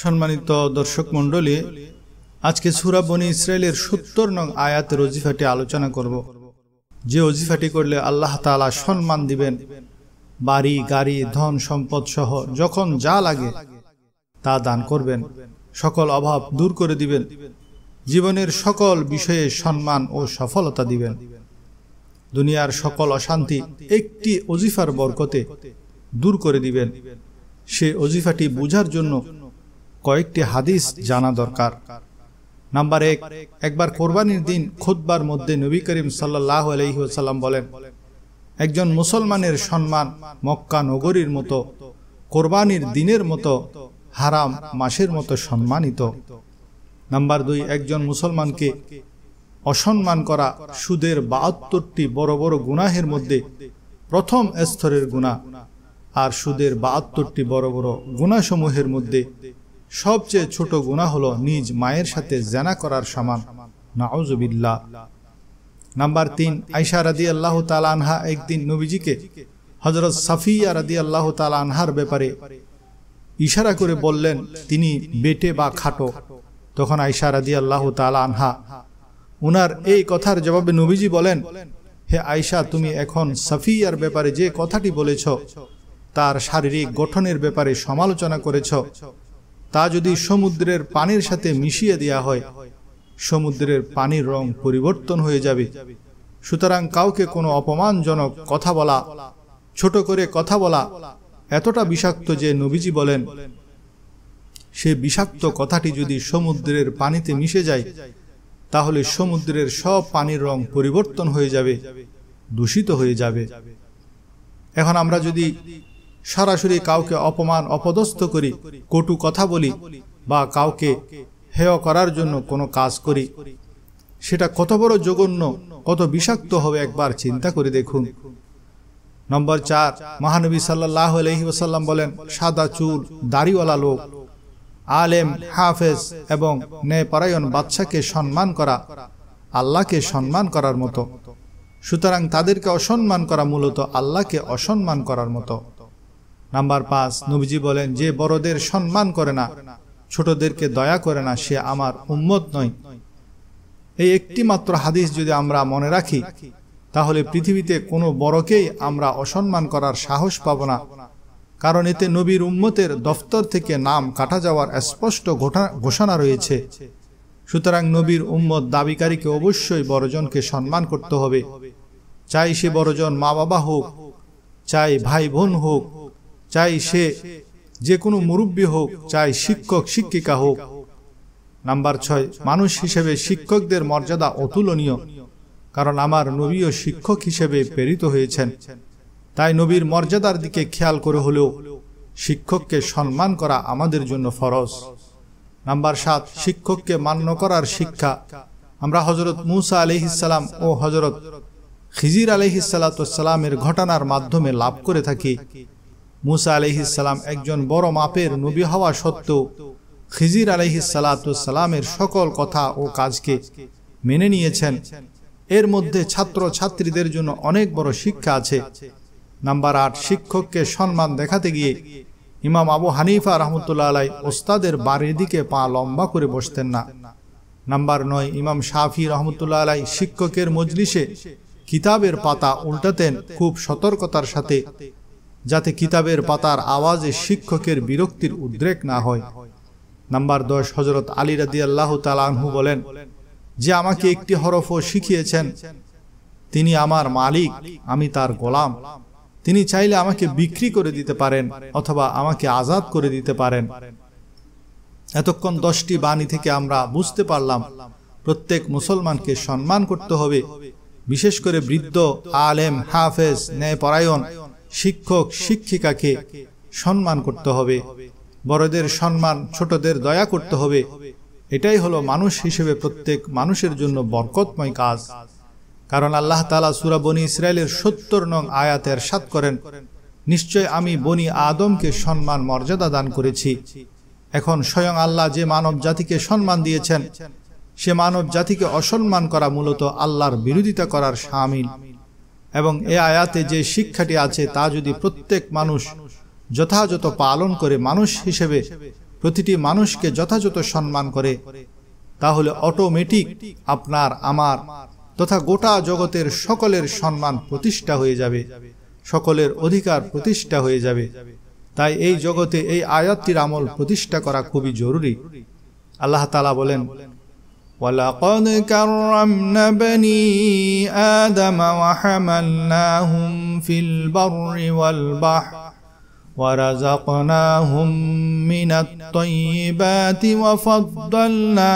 সম্মানিত দর্শক মন্ডলী আজকে সুরা বনি ইসরায়েলের সত্তর নং আয়াতের অজিফাটি আলোচনা করব যে অজিফাটি করলে আল্লাহ তালা সম্মান দিবেন বাড়ি গাড়ি ধন সম্পদ সহ যখন যা লাগে তা দান করবেন সকল অভাব দূর করে দিবেন জীবনের সকল বিষয়ে সম্মান ও সফলতা দিবেন দুনিয়ার সকল অশান্তি একটি অজিফার বরকতে দূর করে দিবেন সে অজিফাটি বুঝার জন্য কয়েকটি হাদিস জানা দরকার নাম্বার এক একবার কোরবানির দিন খুদ্বার মধ্যে নবী করিম সাল্লাহ আলহিহাসাল্লাম বলেন একজন মুসলমানের সম্মান মক্কা নগরীর মতো কোরবানির দিনের মতো হারাম মাসের মতো সম্মানিত নাম্বার দুই একজন মুসলমানকে অসম্মান করা সুদের বাহাত্তরটি বড় বড় গুনাহের মধ্যে প্রথম স্তরের গুণা আর সুদের বাহাত্তরটি বড় বড় গুণাসমূহের মধ্যে সবচেয়ে ছোট গুণা হলো নিজ মায়ের সাথে জানা করার সমান নাউজুবিল্লা নাম্বার তিন আইসা রাদি আল্লাহ আনহা একদিন নবীজিকে হজরত সাফিয়া রাদি আল্লাহ আনহার ব্যাপারে ইশারা করে বললেন তিনি বেটে বা খাটো তখন আইসা রাদি আল্লাহ আনহা উনার এই কথার জবাবে নবীজি বলেন হে আয়সা তুমি এখন সাফিয়ার ব্যাপারে যে কথাটি বলেছ তার শারীরিক গঠনের ব্যাপারে সমালোচনা করেছ তা যদি সমুদ্রের পানির সাথে মিশিয়ে দেয়া হয় সমুদ্রের পানির রং পরিবর্তন হয়ে যাবে সুতরাং কাউকে কোনো অপমানজনক কথা বলা ছোট করে কথা বলা এতটা বিষাক্ত যে নবীজি বলেন সে বিষাক্ত কথাটি যদি সমুদ্রের পানিতে মিশে যায় তাহলে সমুদ্রের সব পানির রং পরিবর্তন হয়ে যাবে দূষিত হয়ে যাবে এখন আমরা যদি সরাসরি কাউকে অপমান অপদস্থ করি কটু কথা বলি বা কাউকে হেয় করার জন্য কোনো কাজ করি সেটা কত বড় জঘন্য কত বিষাক্ত হবে একবার চিন্তা করে দেখুন নম্বর চার মহানবী সাল্লাহ আলহি ওসাল্লাম বলেন সাদা চুল দাড়িওয়ালা লোক আলেম হাফেজ এবং ন্যায়পরায়ণ বাচ্চাকে সম্মান করা আল্লাহকে সম্মান করার মতো সুতরাং তাদেরকে অসম্মান করা মূলত আল্লাহকে অসম্মান করার মতো নাম্বার পাঁচ নবীজি বলেন যে বড়দের সম্মান করে না ছোটদেরকে দয়া করে না সে আমার উম্মত নয় এই একটি মাত্র হাদিস যদি আমরা মনে রাখি তাহলে পৃথিবীতে কোনো বড়কেই আমরা অসম্মান করার সাহস পাব না কারণ এতে নবীর উম্মতের দফতর থেকে নাম কাটা যাওয়ার স্পষ্ট ঘোষণা রয়েছে সুতরাং নবীর উম্মত দাবিকারীকে অবশ্যই বড়জনকে সম্মান করতে হবে চাই সে বড়জন মা বাবা হোক চাই ভাই বোন হোক চাই সে যে কোনো মুরব্বী হোক চাই শিক্ষক শিক্ষিকা হোক নাম্বার ছয় মানুষ হিসেবে শিক্ষকদের মর্যাদা অতুলনীয় কারণ আমার নবীয় শিক্ষক হিসেবে প্রেরিত হয়েছেন তাই নবীর মর্যাদার দিকে খেয়াল করে হলেও শিক্ষককে সম্মান করা আমাদের জন্য ফরজ নাম্বার সাত শিক্ষককে মান্য করার শিক্ষা আমরা হজরত মুসা আলিহিসাল্লাম ও হজরত খিজির সালামের ঘটনার মাধ্যমে লাভ করে থাকি মুসা আলহিসাল্লাম একজন বড় মাপের নবী হওয়া সত্ত্বেও খিজির আলহিসাল্লাতামের সকল কথা ও কাজকে মেনে নিয়েছেন এর মধ্যে ছাত্র ছাত্রীদের জন্য অনেক বড় শিক্ষা আছে নাম্বার আট শিক্ষককে সম্মান দেখাতে গিয়ে ইমাম আবু হানিফা রহমতুল্লাহ আলাই ওস্তাদের বাড়ির দিকে পা লম্বা করে বসতেন না নাম্বার নয় ইমাম শাফি রহমতুল্লাহ আলাই শিক্ষকের মজলিসে কিতাবের পাতা উল্টাতেন খুব সতর্কতার সাথে যাতে কিতাবের পাতার আওয়াজে শিক্ষকের বিরক্তির উদ্রেক না হয় নাম্বার দশ হজরত আলী রাদি আল্লাহ তালাহু বলেন যে আমাকে একটি হরফও শিখিয়েছেন তিনি আমার মালিক আমি তার গোলাম তিনি চাইলে আমাকে বিক্রি করে দিতে পারেন অথবা আমাকে আজাদ করে দিতে পারেন এতক্ষণ দশটি বাণী থেকে আমরা বুঝতে পারলাম প্রত্যেক মুসলমানকে সম্মান করতে হবে বিশেষ করে বৃদ্ধ আলেম হাফেজ ন্যায়পরায়ণ শিক্ষক শিক্ষিকাকে সম্মান করতে হবে বড়দের সম্মান ছোটদের দয়া করতে হবে এটাই হলো মানুষ হিসেবে প্রত্যেক মানুষের জন্য বরকতময় কাজ কারণ আল্লাহ তালা সুরা বনি ইসরায়েলের সত্তর নং আয়াতের সাত করেন নিশ্চয় আমি বনি আদমকে সম্মান মর্যাদা দান করেছি এখন স্বয়ং আল্লাহ যে মানব জাতিকে সম্মান দিয়েছেন সে মানব জাতিকে অসম্মান করা মূলত আল্লাহর বিরোধিতা করার সামিল এবং এ আয়াতে যে শিক্ষাটি আছে তা যদি প্রত্যেক মানুষ যথাযথ পালন করে মানুষ হিসেবে প্রতিটি মানুষকে যথাযথ সম্মান করে তাহলে অটোমেটিক আপনার আমার তথা গোটা জগতের সকলের সম্মান প্রতিষ্ঠা হয়ে যাবে সকলের অধিকার প্রতিষ্ঠা হয়ে যাবে তাই এই জগতে এই আয়াতটির আমল প্রতিষ্ঠা করা খুবই জরুরি আল্লাহ তালা বলেন ولقد كرمنا بني آدم وحملناهم في البر والبحر ورزقناهم من الطيبات وفضلنا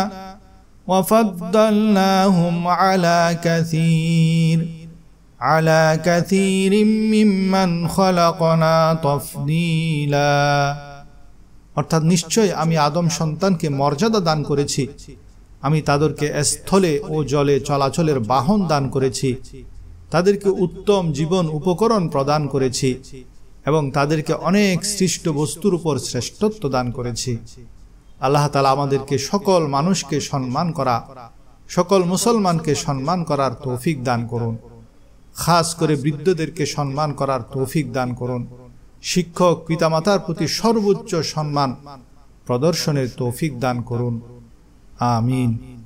وفضلناهم على كثير على كثير ممن خلقنا تفضيلا অর্থাৎ নিশ্চয় আমি আদম সন্তানকে মর্যাদা দান করেছি আমি তাদেরকে স্থলে ও জলে চলাচলের বাহন দান করেছি তাদেরকে উত্তম জীবন উপকরণ প্রদান করেছি এবং তাদেরকে অনেক সৃষ্ট বস্তুর উপর শ্রেষ্ঠত্ব দান করেছি আল্লাহ তালা আমাদেরকে সকল মানুষকে সম্মান করা সকল মুসলমানকে সম্মান করার তৌফিক দান করুন খাস করে বৃদ্ধদেরকে সম্মান করার তৌফিক দান করুন শিক্ষক পিতামাতার প্রতি সর্বোচ্চ সম্মান প্রদর্শনের তৌফিক দান করুন 阿门。